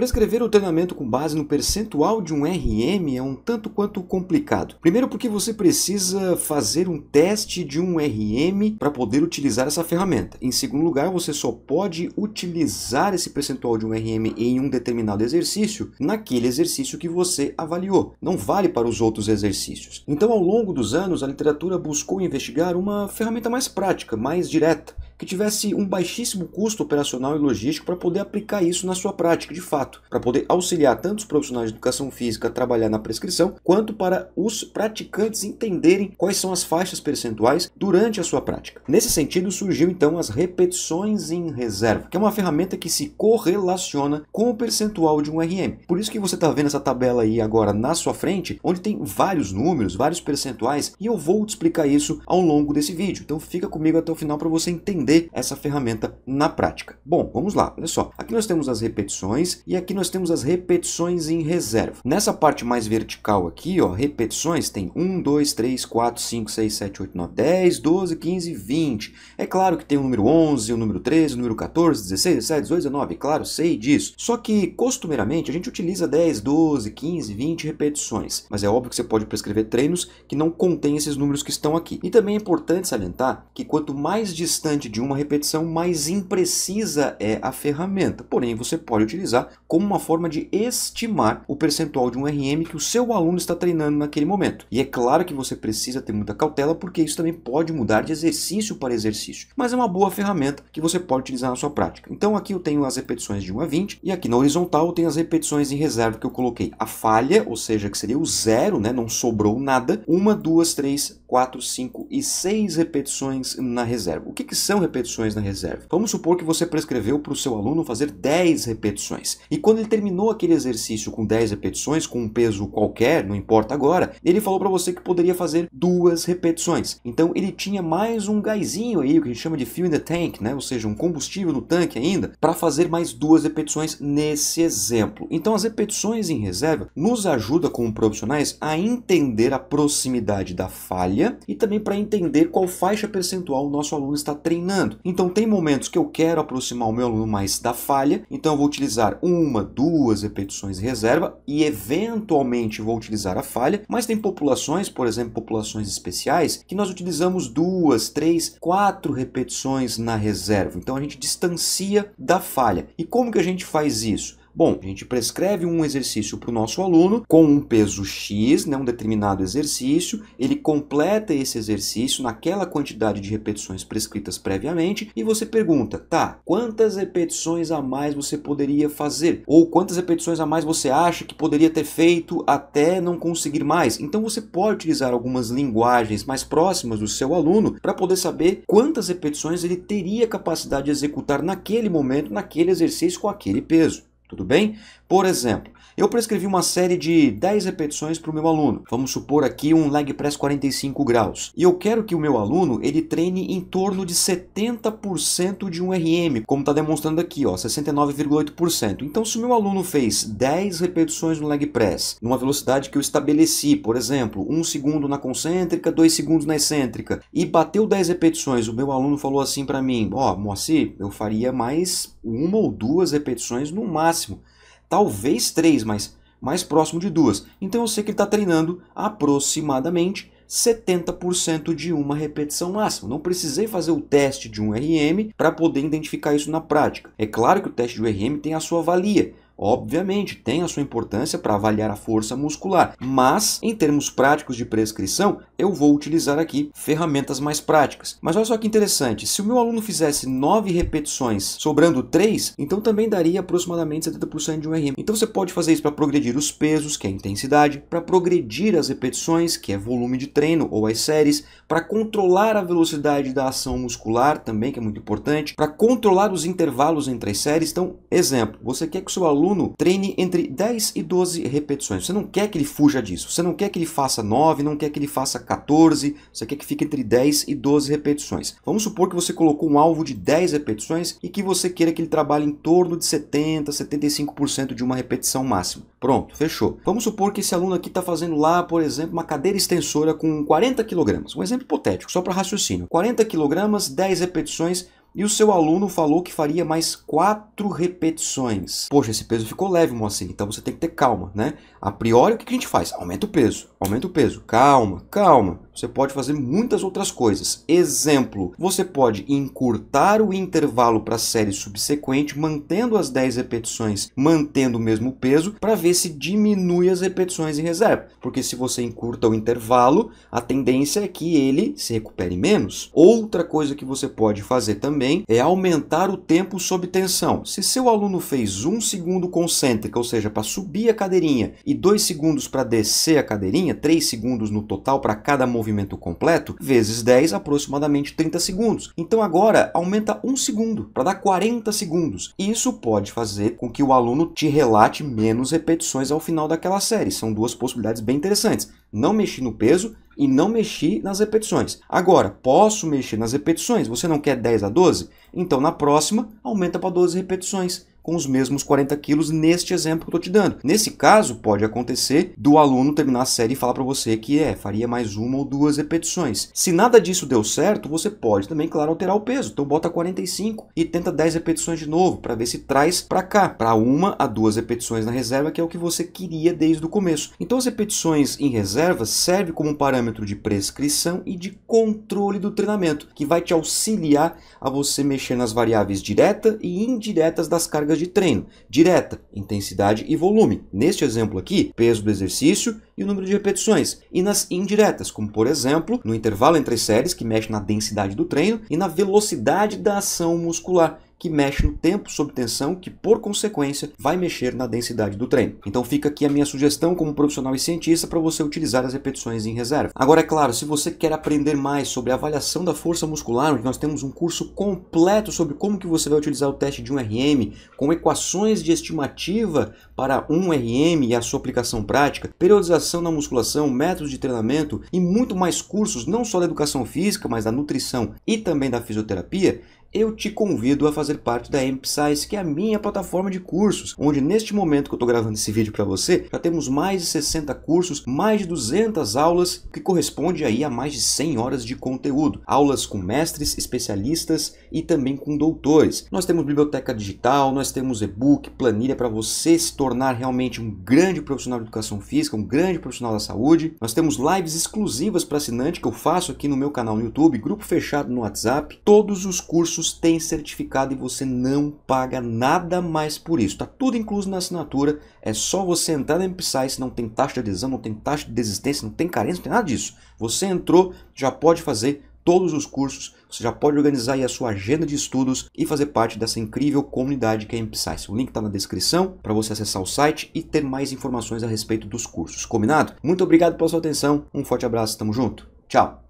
Prescrever o treinamento com base no percentual de um RM é um tanto quanto complicado. Primeiro porque você precisa fazer um teste de um RM para poder utilizar essa ferramenta. Em segundo lugar, você só pode utilizar esse percentual de um RM em um determinado exercício naquele exercício que você avaliou. Não vale para os outros exercícios. Então, ao longo dos anos, a literatura buscou investigar uma ferramenta mais prática, mais direta que tivesse um baixíssimo custo operacional e logístico para poder aplicar isso na sua prática, de fato, para poder auxiliar tanto os profissionais de educação física a trabalhar na prescrição, quanto para os praticantes entenderem quais são as faixas percentuais durante a sua prática. Nesse sentido, surgiu então as repetições em reserva, que é uma ferramenta que se correlaciona com o percentual de um RM. Por isso que você está vendo essa tabela aí agora na sua frente, onde tem vários números, vários percentuais, e eu vou te explicar isso ao longo desse vídeo. Então fica comigo até o final para você entender entender essa ferramenta na prática. Bom, vamos lá, olha só. Aqui nós temos as repetições e aqui nós temos as repetições em reserva. Nessa parte mais vertical aqui, ó, repetições tem 1, 2, 3, 4, 5, 6, 7, 8, 9, 10, 12, 15, 20. É claro que tem o número 11, o número 13, o número 14, 16, 17, 18, 19, claro, sei disso. Só que, costumeiramente, a gente utiliza 10, 12, 15, 20 repetições. Mas é óbvio que você pode prescrever treinos que não contém esses números que estão aqui. E também é importante salientar que quanto mais distante de de uma repetição mais imprecisa é a ferramenta, porém você pode utilizar como uma forma de estimar o percentual de um RM que o seu aluno está treinando naquele momento. E é claro que você precisa ter muita cautela, porque isso também pode mudar de exercício para exercício, mas é uma boa ferramenta que você pode utilizar na sua prática. Então aqui eu tenho as repetições de 1 a 20, e aqui na horizontal eu tenho as repetições em reserva que eu coloquei a falha, ou seja, que seria o zero, né? não sobrou nada, uma, duas, três, 4, 5 e 6 repetições na reserva. O que, que são repetições na reserva? Vamos supor que você prescreveu para o seu aluno fazer 10 repetições. E quando ele terminou aquele exercício com 10 repetições, com um peso qualquer, não importa agora, ele falou para você que poderia fazer duas repetições. Então ele tinha mais um gaizinho aí, o que a gente chama de fuel in the tank, né? ou seja, um combustível no tanque ainda, para fazer mais duas repetições nesse exemplo. Então as repetições em reserva nos ajuda como profissionais a entender a proximidade da falha e também para entender qual faixa percentual o nosso aluno está treinando. Então, tem momentos que eu quero aproximar o meu aluno mais da falha, então eu vou utilizar uma, duas repetições de reserva e eventualmente vou utilizar a falha, mas tem populações, por exemplo, populações especiais, que nós utilizamos duas, três, quatro repetições na reserva. Então, a gente distancia da falha. E como que a gente faz isso? Bom, a gente prescreve um exercício para o nosso aluno com um peso X, né, um determinado exercício, ele completa esse exercício naquela quantidade de repetições prescritas previamente e você pergunta, tá, quantas repetições a mais você poderia fazer? Ou quantas repetições a mais você acha que poderia ter feito até não conseguir mais? Então você pode utilizar algumas linguagens mais próximas do seu aluno para poder saber quantas repetições ele teria capacidade de executar naquele momento, naquele exercício com aquele peso. Tudo bem? Por exemplo, eu prescrevi uma série de 10 repetições para o meu aluno. Vamos supor aqui um leg press 45 graus. E eu quero que o meu aluno ele treine em torno de 70% de um RM, como está demonstrando aqui, 69,8%. Então, se o meu aluno fez 10 repetições no leg press, numa velocidade que eu estabeleci, por exemplo, 1 um segundo na concêntrica, 2 segundos na excêntrica, e bateu 10 repetições, o meu aluno falou assim para mim, ó, oh, Moacir, eu faria mais uma ou duas repetições no máximo. Talvez três, mas mais próximo de duas. Então eu sei que ele está treinando aproximadamente 70% de uma repetição máxima. Não precisei fazer o teste de um RM para poder identificar isso na prática. É claro que o teste de um RM tem a sua valia, Obviamente, tem a sua importância para avaliar a força muscular, mas em termos práticos de prescrição, eu vou utilizar aqui ferramentas mais práticas. Mas olha só que interessante, se o meu aluno fizesse 9 repetições, sobrando 3, então também daria aproximadamente 70% de um RM. Então você pode fazer isso para progredir os pesos, que é intensidade, para progredir as repetições, que é volume de treino ou as séries, para controlar a velocidade da ação muscular também, que é muito importante, para controlar os intervalos entre as séries. Então, exemplo, você quer que o seu aluno aluno treine entre 10 e 12 repetições. Você não quer que ele fuja disso. Você não quer que ele faça 9, não quer que ele faça 14. Você quer que fique entre 10 e 12 repetições. Vamos supor que você colocou um alvo de 10 repetições e que você queira que ele trabalhe em torno de 70, 75% de uma repetição máxima. Pronto, fechou. Vamos supor que esse aluno aqui está fazendo lá, por exemplo, uma cadeira extensora com 40 kg. Um exemplo hipotético, só para raciocínio. 40 kg, 10 repetições e o seu aluno falou que faria mais quatro repetições. Poxa, esse peso ficou leve, Moacir, então você tem que ter calma, né? A priori, o que a gente faz? Aumenta o peso, aumenta o peso, calma, calma você pode fazer muitas outras coisas. Exemplo, você pode encurtar o intervalo para a série subsequente, mantendo as 10 repetições, mantendo o mesmo peso, para ver se diminui as repetições em reserva. Porque se você encurta o intervalo, a tendência é que ele se recupere menos. Outra coisa que você pode fazer também é aumentar o tempo sob tensão. Se seu aluno fez um segundo concêntrica, ou seja, para subir a cadeirinha, e dois segundos para descer a cadeirinha, três segundos no total para cada movimento movimento completo, vezes 10, aproximadamente 30 segundos. Então agora aumenta um segundo, para dar 40 segundos. Isso pode fazer com que o aluno te relate menos repetições ao final daquela série. São duas possibilidades bem interessantes. Não mexer no peso e não mexi nas repetições. Agora, posso mexer nas repetições? Você não quer 10 a 12? Então, na próxima, aumenta para 12 repetições com os mesmos 40 quilos neste exemplo que eu estou te dando. Nesse caso, pode acontecer do aluno terminar a série e falar para você que é, faria mais uma ou duas repetições. Se nada disso deu certo, você pode também, claro, alterar o peso. Então bota 45 e tenta 10 repetições de novo para ver se traz para cá, para uma a duas repetições na reserva, que é o que você queria desde o começo. Então as repetições em reserva servem como um parâmetro de prescrição e de controle do treinamento, que vai te auxiliar a você mexer nas variáveis direta e indiretas das cargas de treino, direta, intensidade e volume. Neste exemplo aqui, peso do exercício e o número de repetições. E nas indiretas, como por exemplo, no intervalo entre as séries, que mexe na densidade do treino e na velocidade da ação muscular que mexe no tempo sob tensão, que por consequência vai mexer na densidade do treino. Então fica aqui a minha sugestão como profissional e cientista para você utilizar as repetições em reserva. Agora é claro, se você quer aprender mais sobre a avaliação da força muscular, onde nós temos um curso completo sobre como que você vai utilizar o teste de um RM, com equações de estimativa para um RM e a sua aplicação prática, periodização na musculação, métodos de treinamento e muito mais cursos, não só da educação física, mas da nutrição e também da fisioterapia, eu te convido a fazer parte da EmpSize, que é a minha plataforma de cursos, onde neste momento que eu estou gravando esse vídeo para você, já temos mais de 60 cursos, mais de 200 aulas, que corresponde aí a mais de 100 horas de conteúdo. Aulas com mestres, especialistas e também com doutores. Nós temos biblioteca digital, nós temos e-book, planilha para você se tornar realmente um grande profissional de educação física, um grande profissional da saúde. Nós temos lives exclusivas para assinante que eu faço aqui no meu canal no YouTube, grupo fechado no WhatsApp, todos os cursos cursos têm certificado e você não paga nada mais por isso. está tudo incluso na assinatura. É só você entrar na MPSize, não tem taxa de adesão, não tem taxa de desistência, não tem carência, não tem nada disso. Você entrou, já pode fazer todos os cursos, você já pode organizar aí a sua agenda de estudos e fazer parte dessa incrível comunidade que é a MPScience. O link está na descrição para você acessar o site e ter mais informações a respeito dos cursos. Combinado? Muito obrigado pela sua atenção, um forte abraço, tamo junto, tchau!